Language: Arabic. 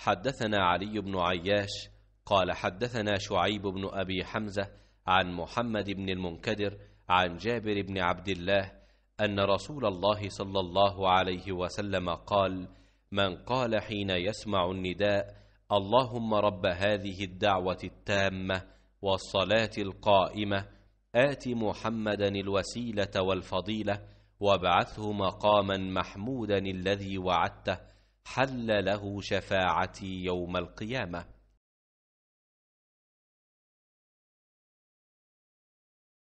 حدثنا علي بن عياش قال حدثنا شعيب بن أبي حمزة عن محمد بن المنكدر عن جابر بن عبد الله أن رسول الله صلى الله عليه وسلم قال من قال حين يسمع النداء اللهم رب هذه الدعوة التامة والصلاة القائمة آت محمدا الوسيلة والفضيلة وابعثه مقاما محمودا الذي وعدته حل له شفاعتي يوم القيامه